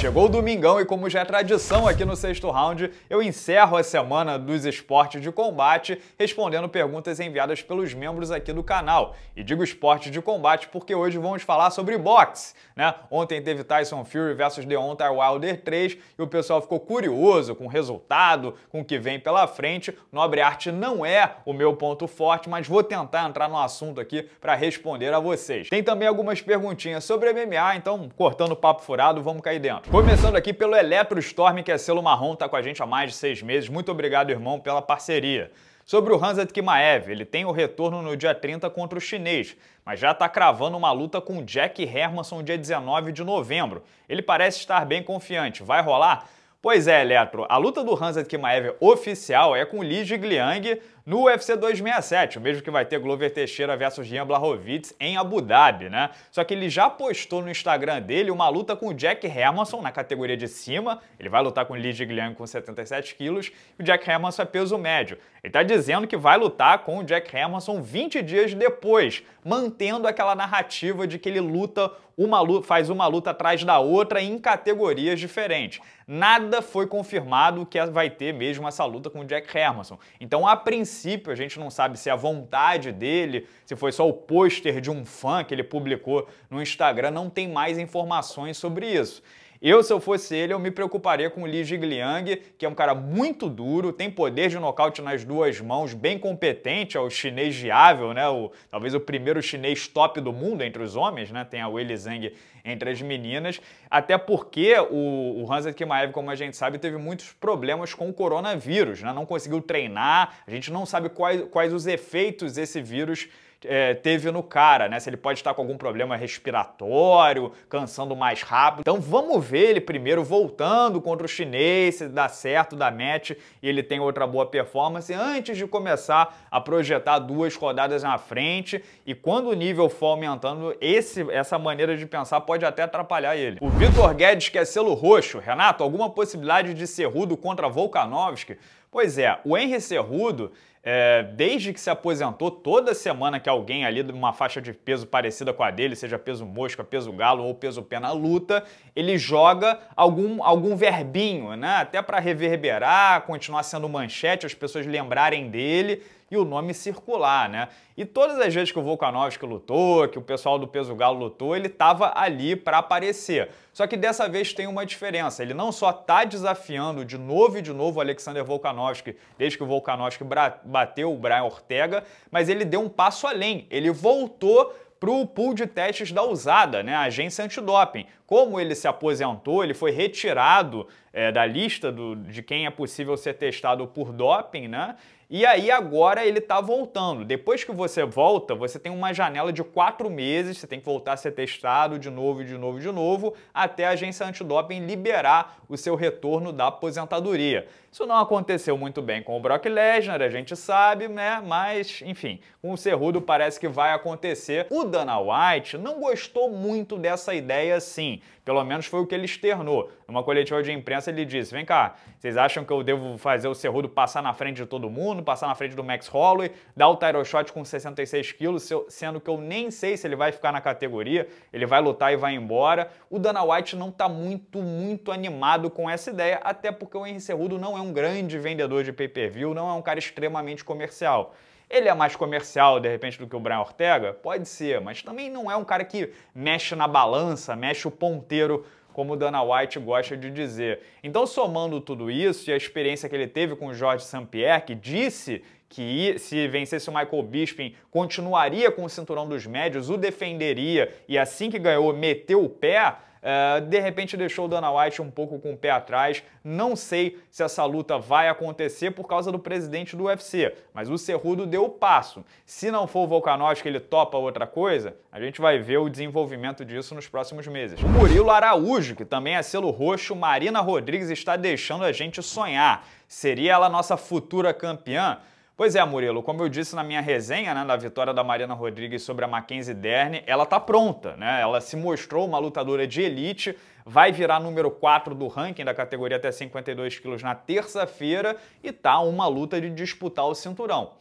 Chegou o domingão e, como já é tradição aqui no sexto round, eu encerro a semana dos esportes de combate respondendo perguntas enviadas pelos membros aqui do canal. E digo esportes de combate porque hoje vamos falar sobre boxe, né? Ontem teve Tyson Fury versus Deontay Wilder 3 e o pessoal ficou curioso com o resultado, com o que vem pela frente. Nobre arte não é o meu ponto forte, mas vou tentar entrar no assunto aqui para responder a vocês. Tem também algumas perguntinhas sobre MMA, então cortando papo furado, vamos cair dentro. Começando aqui pelo Eletrostorm, que é selo marrom, está com a gente há mais de seis meses. Muito obrigado, irmão, pela parceria. Sobre o Hansa Kimaev, ele tem o retorno no dia 30 contra o chinês, mas já está cravando uma luta com Jack Hermanson dia 19 de novembro. Ele parece estar bem confiante. Vai rolar? Pois é, Eletro, a luta do Hansa Kimaev oficial é com Li Jigliang no UFC 267, o mesmo que vai ter Glover Teixeira versus Jan Blachowicz em Abu Dhabi, né? Só que ele já postou no Instagram dele uma luta com o Jack Hermanson na categoria de cima, ele vai lutar com o Lee Jigliang com 77 quilos, e o Jack Hermanson é peso médio. Ele tá dizendo que vai lutar com o Jack Hermanson 20 dias depois, mantendo aquela narrativa de que ele luta uma luta, faz uma luta atrás da outra em categorias diferentes. Nada foi confirmado que vai ter mesmo essa luta com o Jack Hermanson. Então, a princípio, princípio, a gente não sabe se é a vontade dele, se foi só o pôster de um fã que ele publicou no Instagram, não tem mais informações sobre isso. Eu, se eu fosse ele, eu me preocuparia com o Li Jigliang, que é um cara muito duro, tem poder de nocaute nas duas mãos, bem competente, é o chinês viável, né? O, talvez o primeiro chinês top do mundo entre os homens, né? Tem a Weili Zhang entre as meninas, até porque o, o Hansa Kimaev, como a gente sabe, teve muitos problemas com o coronavírus, né? Não conseguiu treinar, a gente não sabe quais, quais os efeitos esse vírus é, teve no cara, né? Se ele pode estar com algum problema respiratório, cansando mais rápido. Então vamos ver ele primeiro voltando contra o chinês, se dá certo, dá match e ele tem outra boa performance antes de começar a projetar duas rodadas na frente. E quando o nível for aumentando, esse, essa maneira de pensar pode até atrapalhar ele. O Vitor Guedes quer selo roxo. Renato, alguma possibilidade de rudo contra Volkanovski? Pois é, o Henry Cerrudo, é, desde que se aposentou, toda semana que alguém ali de uma faixa de peso parecida com a dele, seja peso mosca, peso galo ou peso pé na luta, ele joga algum, algum verbinho, né? Até para reverberar, continuar sendo manchete, as pessoas lembrarem dele e o nome circular, né? E todas as vezes que o Volkanovski lutou, que o pessoal do Peso Galo lutou, ele estava ali para aparecer. Só que dessa vez tem uma diferença. Ele não só está desafiando de novo e de novo o Alexander Volkanovski, desde que o Volkanovski bateu o Brian Ortega, mas ele deu um passo além. Ele voltou para o pool de testes da Usada, né, a agência antidoping como ele se aposentou, ele foi retirado é, da lista do, de quem é possível ser testado por doping, né? E aí agora ele está voltando. Depois que você volta, você tem uma janela de quatro meses, você tem que voltar a ser testado de novo, de novo, de novo, até a agência antidoping liberar o seu retorno da aposentadoria. Isso não aconteceu muito bem com o Brock Lesnar, a gente sabe, né? Mas, enfim, com o Cerrudo parece que vai acontecer. O Dana White não gostou muito dessa ideia, sim. Pelo menos foi o que ele externou. Numa coletiva de imprensa, ele disse: Vem cá, vocês acham que eu devo fazer o Cerrudo passar na frente de todo mundo, passar na frente do Max Holloway, dar o title shot com 66 quilos, sendo que eu nem sei se ele vai ficar na categoria, ele vai lutar e vai embora. O Dana White não está muito, muito animado com essa ideia, até porque o Henry Cerrudo não é um grande vendedor de pay-per-view, não é um cara extremamente comercial. Ele é mais comercial, de repente, do que o Brian Ortega? Pode ser, mas também não é um cara que mexe na balança, mexe o ponteiro como Dana White gosta de dizer. Então, somando tudo isso e a experiência que ele teve com o Jorge Saint-Pierre, que disse que se vencesse o Michael Bisping, continuaria com o cinturão dos médios, o defenderia e assim que ganhou, meteu o pé. Uh, de repente deixou o Dana White um pouco com o pé atrás. Não sei se essa luta vai acontecer por causa do presidente do UFC, mas o Cerrudo deu o passo. Se não for o Volkanovski, ele topa outra coisa, a gente vai ver o desenvolvimento disso nos próximos meses. Murilo Araújo, que também é selo roxo, Marina Rodrigues está deixando a gente sonhar. Seria ela nossa futura campeã? Pois é, Murilo, como eu disse na minha resenha né, da vitória da Mariana Rodrigues sobre a Mackenzie Dern, ela tá pronta, né? Ela se mostrou uma lutadora de elite, vai virar número 4 do ranking da categoria até 52 quilos na terça-feira e tá uma luta de disputar o cinturão.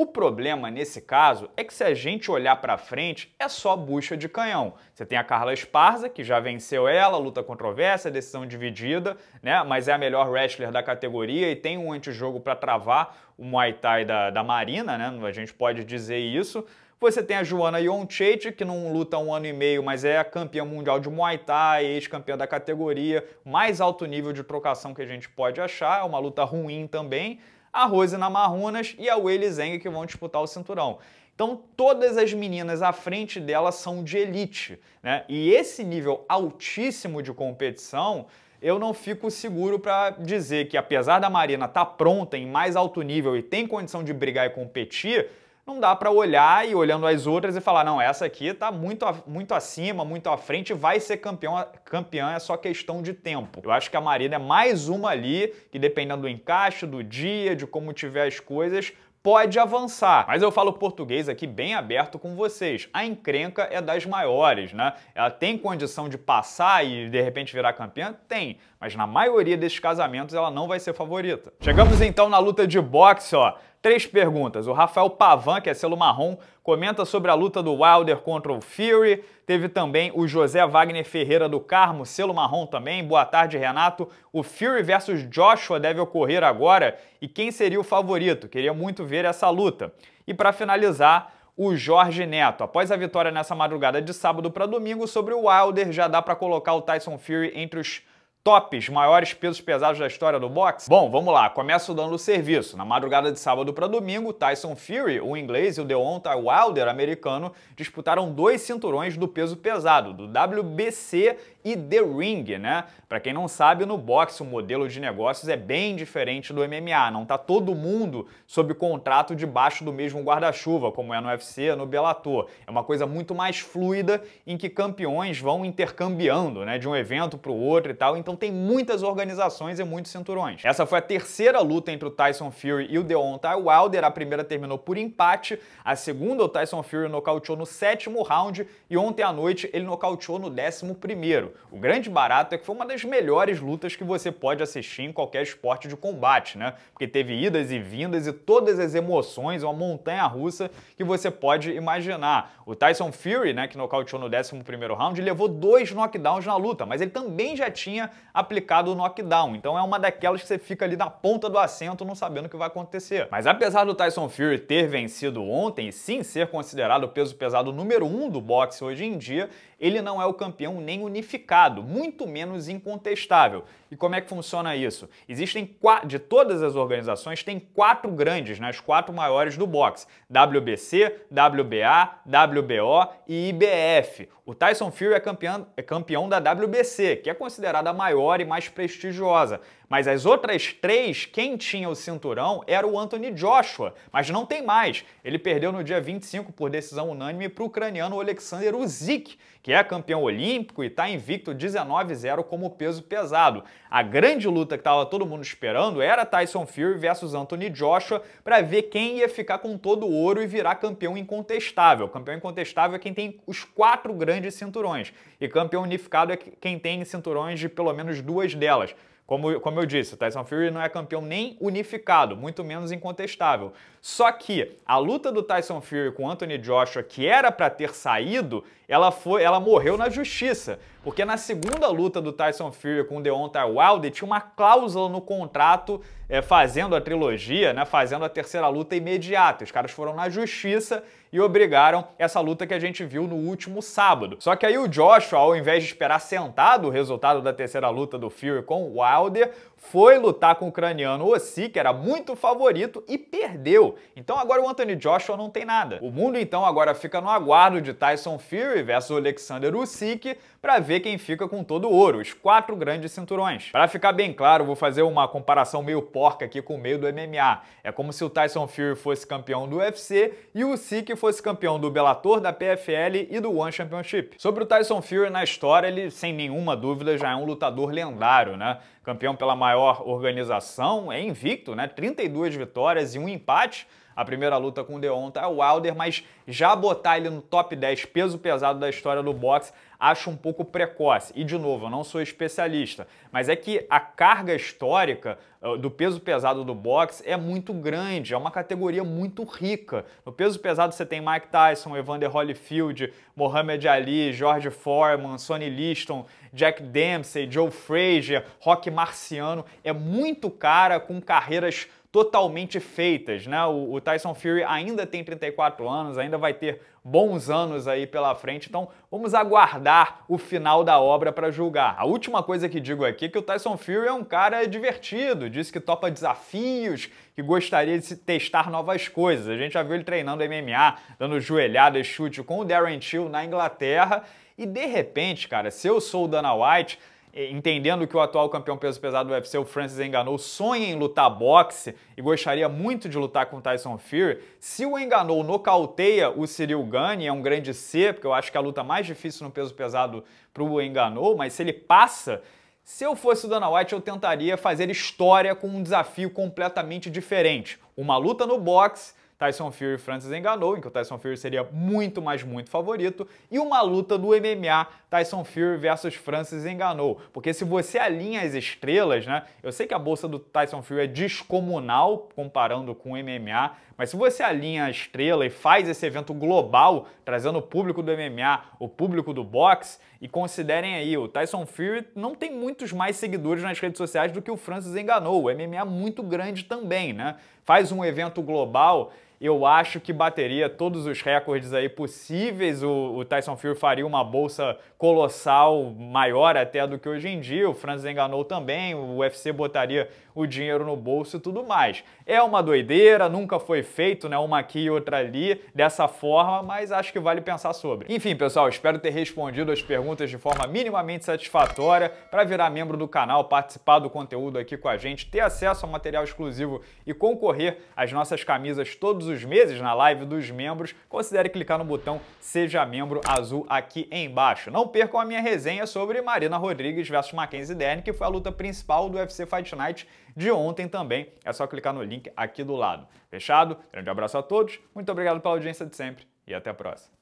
O problema nesse caso é que se a gente olhar para frente, é só bucha de canhão. Você tem a Carla Esparza, que já venceu ela, luta controversa, decisão dividida, né? mas é a melhor wrestler da categoria e tem um antijogo para travar o Muay Thai da, da Marina, né? a gente pode dizer isso. Você tem a Joana Yonchate, que não luta há um ano e meio, mas é a campeã mundial de Muay Thai, ex-campeã da categoria, mais alto nível de trocação que a gente pode achar, é uma luta ruim também a Rose, Namarunas e a Weili Zeng que vão disputar o cinturão. Então, todas as meninas à frente dela são de elite, né? E esse nível altíssimo de competição, eu não fico seguro para dizer que apesar da Marina estar tá pronta em mais alto nível e tem condição de brigar e competir, não dá para olhar e olhando as outras e falar, não, essa aqui está muito, muito acima, muito à frente, vai ser campeão, campeã, é só questão de tempo. Eu acho que a Marina é mais uma ali que, dependendo do encaixe, do dia, de como tiver as coisas, pode avançar. Mas eu falo português aqui bem aberto com vocês. A encrenca é das maiores, né? Ela tem condição de passar e de repente virar campeã? Tem, mas na maioria desses casamentos ela não vai ser favorita. Chegamos então na luta de boxe, ó três perguntas. O Rafael Pavan, que é selo marrom, comenta sobre a luta do Wilder contra o Fury. Teve também o José Wagner Ferreira do Carmo, selo marrom também. Boa tarde, Renato. O Fury versus Joshua deve ocorrer agora e quem seria o favorito? Queria muito ver essa luta. E para finalizar, o Jorge Neto. Após a vitória nessa madrugada de sábado para domingo sobre o Wilder, já dá para colocar o Tyson Fury entre os tops maiores pesos pesados da história do boxe? Bom, vamos lá, começo dando o serviço. Na madrugada de sábado para domingo, Tyson Fury, o inglês, e o Deontay Wilder, americano, disputaram dois cinturões do peso pesado, do WBC e The Ring, né? Para quem não sabe, no boxe o modelo de negócios é bem diferente do MMA, não tá todo mundo sob contrato debaixo do mesmo guarda-chuva, como é no UFC, no Bellator. É uma coisa muito mais fluida em que campeões vão intercambiando, né, de um evento para o outro e tal. Então, então tem muitas organizações e muitos cinturões. Essa foi a terceira luta entre o Tyson Fury e o Deontay Wilder. A primeira terminou por empate, a segunda o Tyson Fury nocauteou no sétimo round e ontem à noite ele nocauteou no décimo primeiro. O grande barato é que foi uma das melhores lutas que você pode assistir em qualquer esporte de combate, né? Porque teve idas e vindas e todas as emoções, uma montanha russa que você pode imaginar. O Tyson Fury, né, que nocauteou no décimo primeiro round, levou dois knockdowns na luta, mas ele também já tinha aplicado o knockdown. Então é uma daquelas que você fica ali na ponta do assento não sabendo o que vai acontecer. Mas apesar do Tyson Fury ter vencido ontem e sim ser considerado o peso pesado número um do boxe hoje em dia, ele não é o campeão nem unificado, muito menos incontestável. E como é que funciona isso? Existem quatro, de todas as organizações, tem quatro grandes, né, quatro maiores do boxe: WBC, WBA, WBO e IBF. O Tyson Fury é campeão, é campeão da WBC, que é considerada a maior maior e mais prestigiosa. Mas as outras três, quem tinha o cinturão era o Anthony Joshua, mas não tem mais. Ele perdeu no dia 25 por decisão unânime para o ucraniano Alexander Usyk, que é campeão olímpico e está invicto 19-0 como peso pesado. A grande luta que estava todo mundo esperando era Tyson Fury versus Anthony Joshua para ver quem ia ficar com todo o ouro e virar campeão incontestável. Campeão incontestável é quem tem os quatro grandes cinturões e campeão unificado é quem tem cinturões de pelo menos duas delas. Como, como eu disse, o Tyson Fury não é campeão nem unificado, muito menos incontestável. Só que a luta do Tyson Fury com Anthony Joshua, que era para ter saído, ela, foi, ela morreu na justiça. Porque na segunda luta do Tyson Fury com o Deontay Wilder, tinha uma cláusula no contrato é, fazendo a trilogia, né, fazendo a terceira luta imediata. Os caras foram na justiça e obrigaram essa luta que a gente viu no último sábado. Só que aí o Joshua, ao invés de esperar sentado o resultado da terceira luta do Fury com o Wilder, foi lutar com o ucraniano Ossi, que era muito favorito, e perdeu. Então agora o Anthony Joshua não tem nada. O mundo então agora fica no aguardo de Tyson Fury versus Alexander Usyk para ver quem fica com todo o ouro, os quatro grandes cinturões. Para ficar bem claro, vou fazer uma comparação meio porca aqui com o meio do MMA. É como se o Tyson Fury fosse campeão do UFC e o Usyk fosse campeão do Bellator, da PFL e do One Championship. Sobre o Tyson Fury na história, ele sem nenhuma dúvida já é um lutador lendário, né? Campeão pela maior organização, é invicto, né? 32 vitórias e um empate. A primeira luta com o Deontay tá Wilder, mas já botar ele no top 10 peso pesado da história do boxe acho um pouco precoce. E de novo, eu não sou especialista, mas é que a carga histórica ah, do peso pesado do boxe é muito grande, é uma categoria muito rica. No peso pesado você tem Mike Tyson, Evander Holyfield, Mohamed Ali, George Foreman, Sonny Liston, Jack Dempsey, Joe Frazier, Rock Marciano. É muito cara com carreiras totalmente feitas, né? O, o Tyson Fury ainda tem 34 anos, ainda vai ter bons anos aí pela frente, então vamos aguardar o final da obra para julgar. A última coisa que digo aqui é que o Tyson Fury é um cara divertido, disse que topa desafios, que gostaria de se testar novas coisas. A gente já viu ele treinando MMA, dando joelhada e chute com o Darren Till na Inglaterra, e de repente, cara, se eu sou o Dana White, é, entendendo que o atual campeão peso pesado do UFC, o Francis Enganou, sonha em lutar boxe e gostaria muito de lutar com Tyson Fury, se o Enganou nocauteia o Cyril Gane, é um grande C, porque eu acho que é a luta mais difícil no peso pesado para o Enganou, mas se ele passa, se eu fosse o Dana White, eu tentaria fazer história com um desafio completamente diferente. Uma luta no boxe, Tyson Fury e Francis Enganou, em que o Tyson Fury seria muito, mais muito favorito, e uma luta do MMA Tyson Fury versus Francis enganou. Porque se você alinha as estrelas, né? Eu sei que a bolsa do Tyson Fury é descomunal comparando com o MMA, mas se você alinha a estrela e faz esse evento global, trazendo o público do MMA, o público do boxe, e considerem aí, o Tyson Fury não tem muitos mais seguidores nas redes sociais do que o Francis enganou. O MMA é muito grande também, né? Faz um evento global eu acho que bateria todos os recordes aí possíveis. O, o Tyson Fury faria uma bolsa colossal, maior até do que hoje em dia. O Francis enganou também, o UFC botaria o dinheiro no bolso e tudo mais. É uma doideira, nunca foi feito, né? Uma aqui e outra ali, dessa forma, mas acho que vale pensar sobre. Enfim, pessoal, espero ter respondido as perguntas de forma minimamente satisfatória para virar membro do canal, participar do conteúdo aqui com a gente, ter acesso a material exclusivo e concorrer às nossas camisas todos os meses na live dos membros, considere clicar no botão Seja Membro azul aqui embaixo. Não percam a minha resenha sobre Marina Rodrigues versus Mackenzie Dern, que foi a luta principal do UFC Fight Night de ontem também. É só clicar no link aqui do lado. Fechado? Grande abraço a todos, muito obrigado pela audiência de sempre e até a próxima.